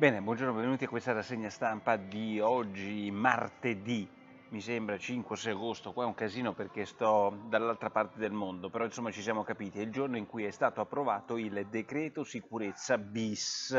Bene, buongiorno, benvenuti a questa rassegna stampa di oggi, martedì, mi sembra 5 6 agosto, qua è un casino perché sto dall'altra parte del mondo, però insomma ci siamo capiti, è il giorno in cui è stato approvato il decreto sicurezza bis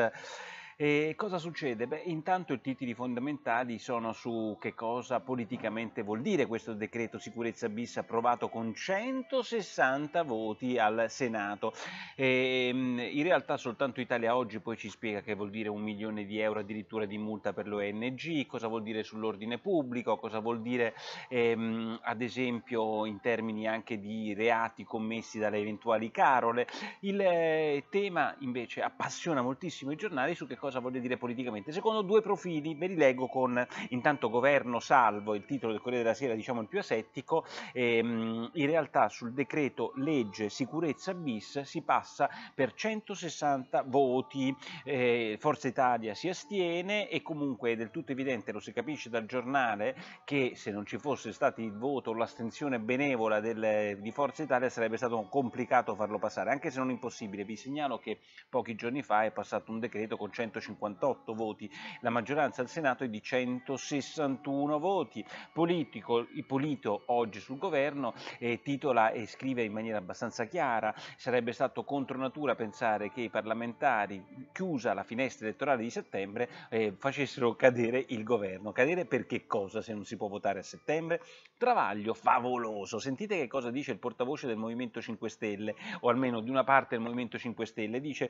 e cosa succede? Beh, intanto i titoli fondamentali sono su che cosa politicamente vuol dire questo decreto sicurezza bis approvato con 160 voti al Senato. E, ehm, in realtà soltanto Italia Oggi poi ci spiega che vuol dire un milione di euro addirittura di multa per l'ONG, cosa vuol dire sull'ordine pubblico, cosa vuol dire ehm, ad esempio in termini anche di reati commessi dalle eventuali carole. Il eh, tema invece appassiona moltissimo i giornali su che cosa cosa voglio dire politicamente. Secondo due profili, ve li leggo con intanto Governo Salvo, il titolo del Corriere della Sera, diciamo il più asettico, ehm, in realtà sul decreto legge sicurezza bis si passa per 160 voti, eh, Forza Italia si astiene e comunque è del tutto evidente, lo si capisce dal giornale, che se non ci fosse stato il voto o l'astensione benevola del, di Forza Italia sarebbe stato complicato farlo passare, anche se non impossibile. Vi segnalo che pochi giorni fa è passato un decreto con 160 158 voti, la maggioranza al Senato è di 161 voti. Politico, Ippolito oggi sul governo eh, titola e scrive in maniera abbastanza chiara, sarebbe stato contro natura pensare che i parlamentari, chiusa la finestra elettorale di settembre, eh, facessero cadere il governo. Cadere per che cosa se non si può votare a settembre? Travaglio favoloso, sentite che cosa dice il portavoce del Movimento 5 Stelle, o almeno di una parte del Movimento 5 Stelle, dice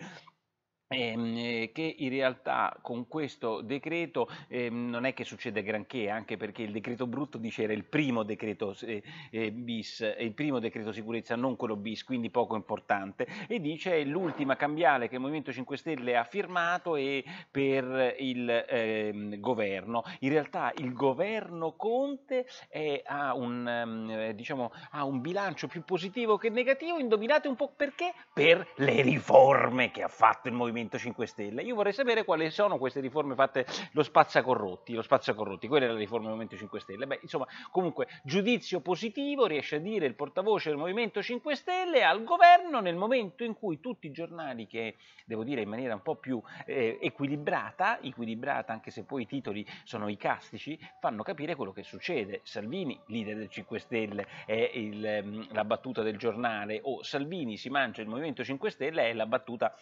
Ehm, eh, che in realtà con questo decreto ehm, non è che succede granché, anche perché il decreto brutto dice era il primo decreto eh, eh, bis, il primo decreto sicurezza, non quello bis, quindi poco importante, e dice è l'ultima cambiale che il Movimento 5 Stelle ha firmato e per il ehm, governo. In realtà il governo Conte è, ha, un, ehm, eh, diciamo, ha un bilancio più positivo che negativo, indovinate un po' perché? Per le riforme che ha fatto il Movimento Movimento 5 Stelle. Io vorrei sapere quali sono queste riforme fatte lo spazzacorrotti, lo spazzacorrotti, quella è la riforma del Movimento 5 Stelle. Beh, insomma, comunque giudizio positivo riesce a dire il portavoce del Movimento 5 Stelle al governo nel momento in cui tutti i giornali che devo dire in maniera un po' più eh, equilibrata, equilibrata anche se poi i titoli sono icastici, fanno capire quello che succede. Salvini, leader del 5 Stelle, è il, mm, la battuta del giornale o Salvini si mangia il Movimento 5 Stelle è la battuta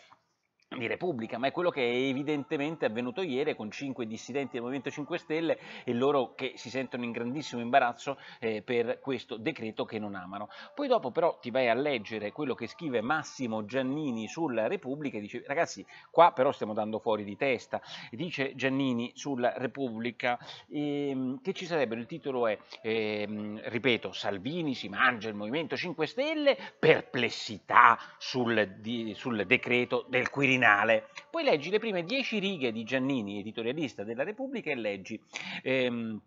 di Repubblica, ma è quello che è evidentemente avvenuto ieri con cinque dissidenti del Movimento 5 Stelle e loro che si sentono in grandissimo imbarazzo eh, per questo decreto che non amano. Poi dopo però ti vai a leggere quello che scrive Massimo Giannini sulla Repubblica e dice ragazzi qua però stiamo dando fuori di testa, dice Giannini sulla Repubblica ehm, che ci sarebbero, il titolo è, ehm, ripeto, Salvini si mangia il Movimento 5 Stelle, perplessità sul, di, sul decreto del Quirinale Quirinale. Poi leggi le prime dieci righe di Giannini, editorialista della Repubblica, e leggi... Ehm,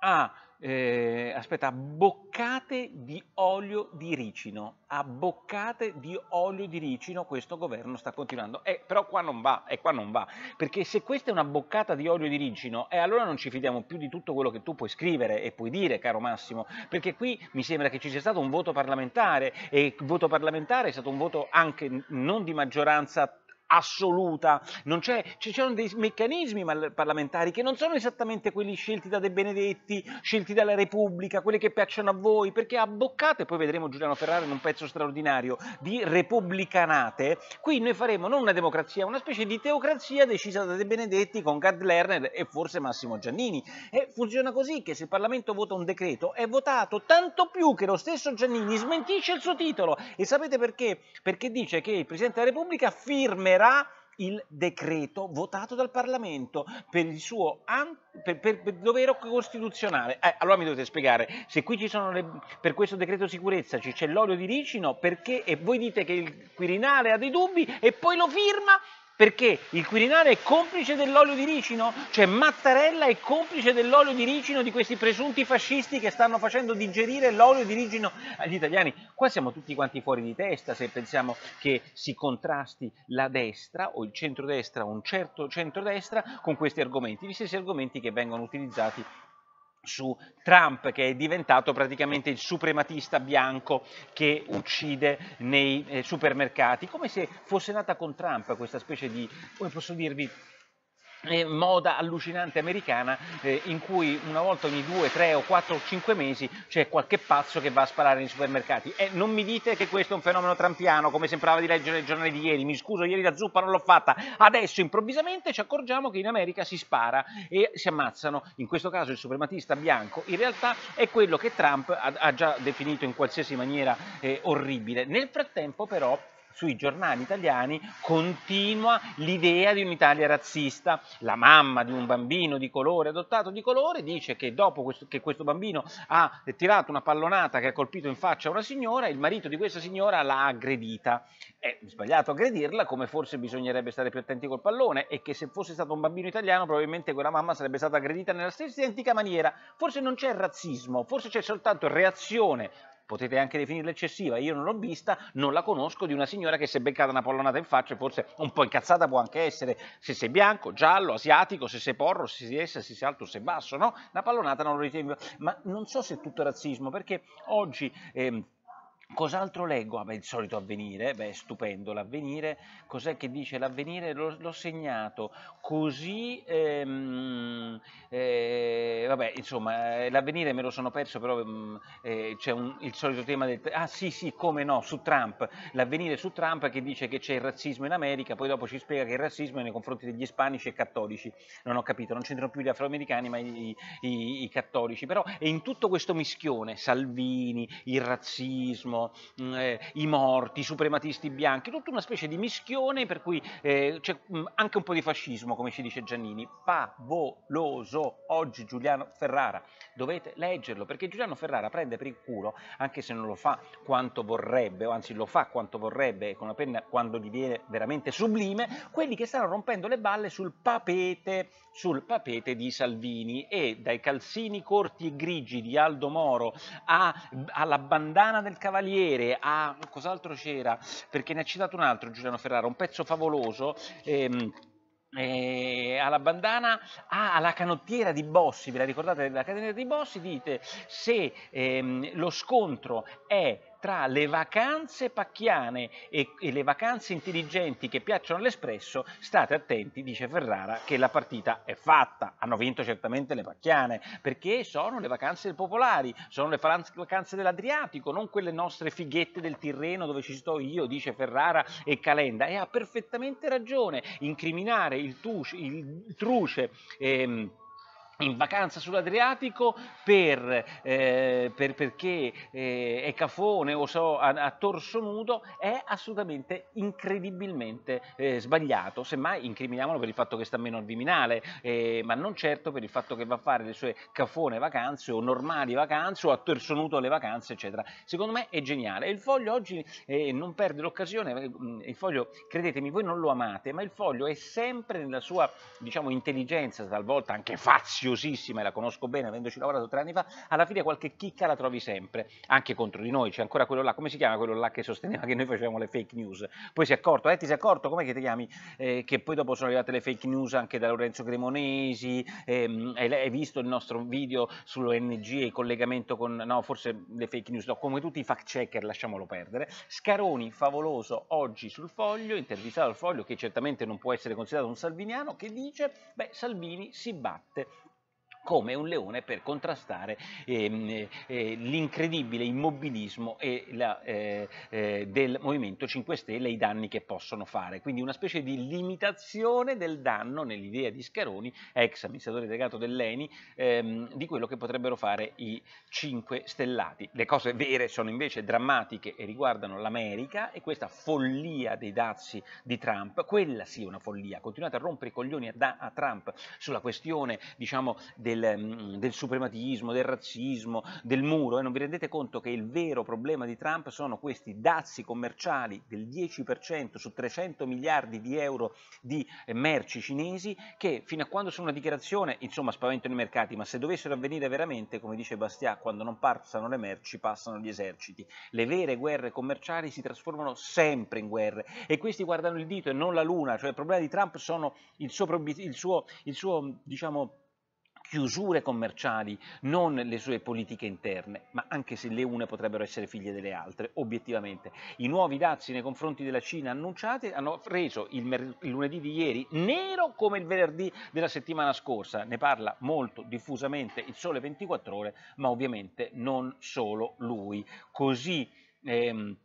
ah, eh, aspetta, boccate di olio di ricino, a ah, boccate di olio di ricino questo governo sta continuando, eh, però qua non va, e eh, qua non va, perché se questa è una boccata di olio di ricino, eh, allora non ci fidiamo più di tutto quello che tu puoi scrivere e puoi dire, caro Massimo, perché qui mi sembra che ci sia stato un voto parlamentare, e il voto parlamentare è stato un voto anche non di maggioranza assoluta, non c'è, ci sono dei meccanismi parlamentari che non sono esattamente quelli scelti da De Benedetti, scelti dalla Repubblica, quelli che piacciono a voi, perché abboccate, poi vedremo Giuliano Ferrara in un pezzo straordinario, di repubblicanate, qui noi faremo non una democrazia, una specie di teocrazia decisa da De Benedetti con Gad Lerner e forse Massimo Giannini. E funziona così che se il Parlamento vota un decreto è votato tanto più che lo stesso Giannini smentisce il suo titolo. E sapete perché? Perché dice che il Presidente della Repubblica firmerà applicherà il decreto votato dal Parlamento per il suo per, per, per dovere costituzionale. Eh, allora mi dovete spiegare, se qui ci sono le, per questo decreto sicurezza ci c'è l'olio di ricino, perché e voi dite che il Quirinale ha dei dubbi e poi lo firma, perché il Quirinale è complice dell'olio di ricino? Cioè Mattarella è complice dell'olio di ricino di questi presunti fascisti che stanno facendo digerire l'olio di ricino agli eh, italiani? Qua siamo tutti quanti fuori di testa se pensiamo che si contrasti la destra o il centrodestra, un certo centrodestra, con questi argomenti, gli stessi argomenti che vengono utilizzati su Trump che è diventato praticamente il suprematista bianco che uccide nei eh, supermercati, come se fosse nata con Trump questa specie di, come posso dirvi, eh, moda allucinante americana eh, in cui una volta ogni due, tre o quattro o cinque mesi c'è qualche pazzo che va a sparare nei supermercati e non mi dite che questo è un fenomeno trampiano come sembrava di leggere il giornale di ieri mi scuso ieri la zuppa non l'ho fatta adesso improvvisamente ci accorgiamo che in America si spara e si ammazzano in questo caso il suprematista bianco in realtà è quello che Trump ha, ha già definito in qualsiasi maniera eh, orribile nel frattempo però sui giornali italiani continua l'idea di un'Italia razzista. La mamma di un bambino di colore, adottato di colore, dice che dopo questo, che questo bambino ha tirato una pallonata che ha colpito in faccia una signora, il marito di questa signora l'ha aggredita. È sbagliato aggredirla, come forse bisognerebbe stare più attenti col pallone, e che se fosse stato un bambino italiano probabilmente quella mamma sarebbe stata aggredita nella stessa identica maniera. Forse non c'è razzismo, forse c'è soltanto reazione potete anche definirla eccessiva, io non l'ho vista, non la conosco, di una signora che si è beccata una pallonata in faccia e forse un po' incazzata può anche essere, se sei bianco, giallo, asiatico, se sei porro, se sei essa, se sei alto, se sei basso, no? La pallonata non lo ritengo, ma non so se è tutto razzismo, perché oggi... Eh, Cos'altro leggo? Ah, beh, il solito avvenire, beh, stupendo l'avvenire. Cos'è che dice l'avvenire? L'ho, segnato così. Ehm, eh, vabbè, insomma, eh, l'avvenire me lo sono perso, però mm, eh, c'è il solito tema del. Ah, sì, sì, come no, su Trump. L'avvenire su Trump che dice che c'è il razzismo in America, poi dopo ci spiega che il razzismo è nei confronti degli ispanici e cattolici. Non ho capito, non c'entrano più gli afroamericani, ma i, i, i cattolici. Però è in tutto questo mischione, Salvini, il razzismo razzismo, mh, mm, eh, i morti, i suprematisti bianchi, tutta una specie di mischione per cui eh, c'è mm, anche un po' di fascismo, come ci dice Giannini. Favoloso oggi Giuliano Ferrara, dovete leggerlo perché Giuliano Ferrara prende per il culo, anche se non lo fa quanto vorrebbe, o anzi lo fa quanto vorrebbe con la penna quando gli viene veramente sublime, quelli che stanno rompendo le balle sul papete, sul papete di Salvini e dai calzini corti e grigi di Aldo Moro a, alla bandana del cavaliere giornaliere a cos'altro c'era? Perché ne ha citato un altro Giuliano Ferrara, un pezzo favoloso. Ehm, eh, alla bandana ah, alla canottiera di Bossi, ve la ricordate della canottiera di Bossi? Dite se ehm, lo scontro è tra le vacanze pacchiane e, e le vacanze intelligenti che piacciono all'Espresso, state attenti, dice Ferrara, che la partita è fatta. Hanno vinto certamente le pacchiane, perché sono le vacanze popolari, sono le vacanze dell'Adriatico, non quelle nostre fighette del Tirreno dove ci sto io, dice Ferrara e Calenda. E ha perfettamente ragione, incriminare il, tuce, il truce... Ehm, in vacanza sull'Adriatico per, eh, per, perché eh, è cafone o so, a, a, torso nudo è assolutamente incredibilmente eh, sbagliato, semmai incriminiamolo per il fatto che sta meno al Viminale, eh, ma non certo per il fatto che va a fare le sue cafone vacanze o normali vacanze o a torso nudo alle vacanze eccetera. Secondo me è geniale e il foglio oggi eh, non perde l'occasione, eh, il foglio credetemi voi non lo amate, ma il foglio è sempre nella sua diciamo intelligenza, talvolta anche fazio preziosissima e la conosco bene avendoci lavorato tre anni fa, alla fine qualche chicca la trovi sempre, anche contro di noi, c'è ancora quello là, come si chiama quello là che sosteneva che noi facevamo le fake news, poi si è accorto, eh ti sei accorto, com'è che ti chiami, eh, che poi dopo sono arrivate le fake news anche da Lorenzo Cremonesi, ehm, hai visto il nostro video sull'ONG e il collegamento con, no forse le fake news, no, come tutti i fact checker lasciamolo perdere, Scaroni favoloso oggi sul foglio, intervistato al foglio che certamente non può essere considerato un salviniano, che dice, beh Salvini si batte come un leone per contrastare ehm, eh, eh l'incredibile immobilismo la, eh, eh, del Movimento 5 Stelle e i danni che possono fare. Quindi una specie di limitazione del danno nell'idea di Scaroni, ex amministratore delegato dell'ENI, ehm, di quello che potrebbero fare i 5 Stellati. Le cose vere sono invece drammatiche e riguardano l'America e questa follia dei dazi di Trump, quella sì è una follia, continuate a rompere i coglioni a, da, a Trump sulla questione diciamo del del, mm, del suprematismo, del razzismo, del muro e non vi rendete conto che il vero problema di Trump sono questi dazi commerciali del 10% su 300 miliardi di euro di eh, merci cinesi che fino a quando sono una dichiarazione insomma spaventano i mercati ma se dovessero avvenire veramente come dice Bastiat quando non passano le merci passano gli eserciti le vere guerre commerciali si trasformano sempre in guerre e questi guardano il dito e non la luna cioè il problema di Trump sono il suo, il suo, il suo diciamo chiusure commerciali, non le sue politiche interne, ma anche se le une potrebbero essere figlie delle altre, obiettivamente. I nuovi dazi nei confronti della Cina annunciati hanno reso il, mer- il lunedì di ieri nero come il venerdì della settimana scorsa, ne parla molto diffusamente il Sole 24 ore, ma ovviamente non solo lui. Così ehm,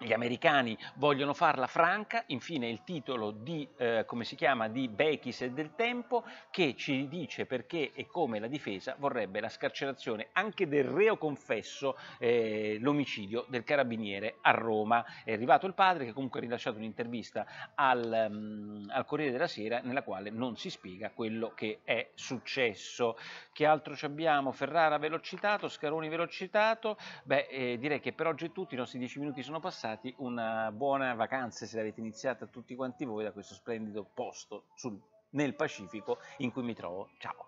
gli americani vogliono farla franca, infine il titolo di, eh, come si chiama, di Bechis e del tempo che ci dice perché e come la difesa vorrebbe la scarcerazione anche del reo confesso eh, l'omicidio del carabiniere a Roma. È arrivato il padre che comunque ha rilasciato un'intervista al, um, al Corriere della Sera nella quale non si spiega quello che è successo. Che altro ci abbiamo? Ferrara ve l'ho citato, Scaroni ve l'ho citato, beh eh, direi che per oggi è tutto, i nostri dieci minuti sono passati passati una buona vacanza se l'avete iniziata tutti quanti voi da questo splendido posto sul, nel Pacifico in cui mi trovo. Ciao!